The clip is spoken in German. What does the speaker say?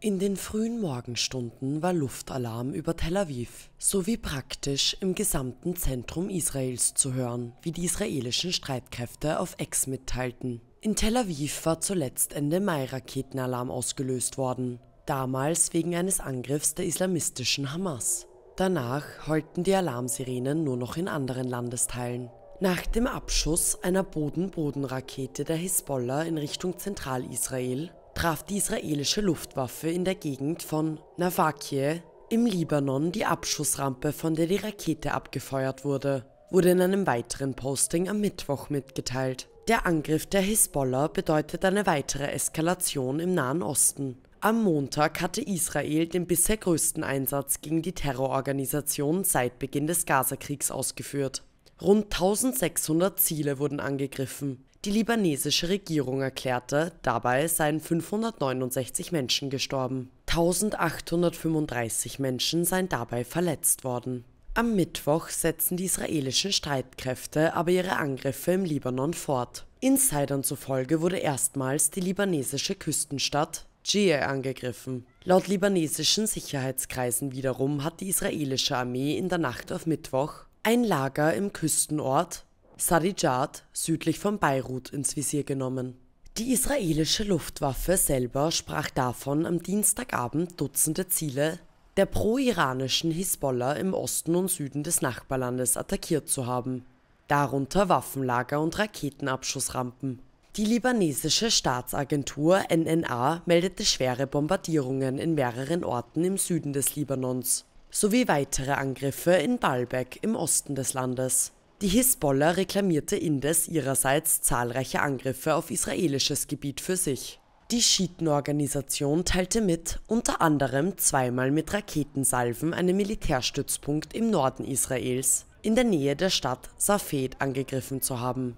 In den frühen Morgenstunden war Luftalarm über Tel Aviv sowie praktisch im gesamten Zentrum Israels zu hören, wie die israelischen Streitkräfte auf Ex mitteilten. In Tel Aviv war zuletzt Ende Mai Raketenalarm ausgelöst worden, damals wegen eines Angriffs der islamistischen Hamas. Danach heulten die Alarmsirenen nur noch in anderen Landesteilen. Nach dem Abschuss einer Boden-Boden-Rakete der Hisbollah in Richtung Zentralisrael traf die israelische Luftwaffe in der Gegend von Navakie im Libanon die Abschussrampe, von der die Rakete abgefeuert wurde, wurde in einem weiteren Posting am Mittwoch mitgeteilt. Der Angriff der Hisbollah bedeutet eine weitere Eskalation im Nahen Osten. Am Montag hatte Israel den bisher größten Einsatz gegen die Terrororganisation seit Beginn des Gazakriegs ausgeführt. Rund 1600 Ziele wurden angegriffen. Die libanesische Regierung erklärte, dabei seien 569 Menschen gestorben. 1835 Menschen seien dabei verletzt worden. Am Mittwoch setzen die israelischen Streitkräfte aber ihre Angriffe im Libanon fort. Insidern zufolge wurde erstmals die libanesische Küstenstadt Jie angegriffen. Laut libanesischen Sicherheitskreisen wiederum hat die israelische Armee in der Nacht auf Mittwoch ein Lager im Küstenort Sadijad südlich von Beirut ins Visier genommen. Die israelische Luftwaffe selber sprach davon, am Dienstagabend Dutzende Ziele der pro-iranischen Hisbollah im Osten und Süden des Nachbarlandes attackiert zu haben, darunter Waffenlager und Raketenabschussrampen. Die libanesische Staatsagentur NNA meldete schwere Bombardierungen in mehreren Orten im Süden des Libanons sowie weitere Angriffe in Baalbek im Osten des Landes. Die Hisbollah reklamierte indes ihrerseits zahlreiche Angriffe auf israelisches Gebiet für sich. Die Schiedenorganisation teilte mit, unter anderem zweimal mit Raketensalven einen Militärstützpunkt im Norden Israels in der Nähe der Stadt Safed angegriffen zu haben